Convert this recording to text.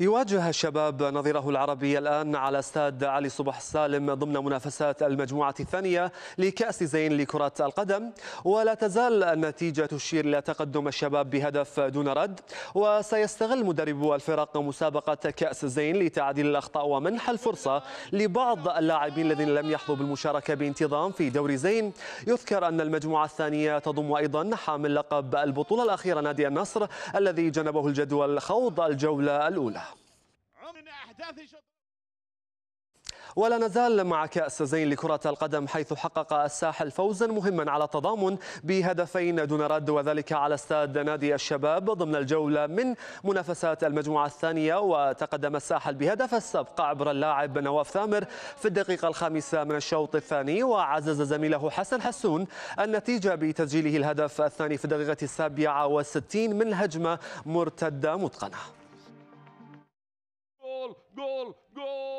يواجه الشباب نظيره العربي الآن على استاد علي صبح السالم ضمن منافسات المجموعة الثانية لكأس زين لكرة القدم ولا تزال النتيجة تشير إلى تقدم الشباب بهدف دون رد وسيستغل مدرب الفرق مسابقة كأس زين لتعديل الأخطاء ومنح الفرصة لبعض اللاعبين الذين لم يحظوا بالمشاركة بانتظام في دوري زين يذكر أن المجموعة الثانية تضم أيضا حامل لقب البطولة الأخيرة نادي النصر الذي جنبه الجدول خوض الجولة الأولى أهداف الشوط ولا نزال مع كأس زين لكرة القدم حيث حقق الساحل فوزا مهما على التضامن بهدفين دون رد وذلك على استاد نادي الشباب ضمن الجولة من منافسات المجموعة الثانية وتقدم الساحل بهدف السبق عبر اللاعب نواف ثامر في الدقيقة الخامسة من الشوط الثاني وعزز زميله حسن حسون النتيجة بتسجيله الهدف الثاني في الدقيقة السابعة والستين من هجمة مرتدة متقنة goal, goal.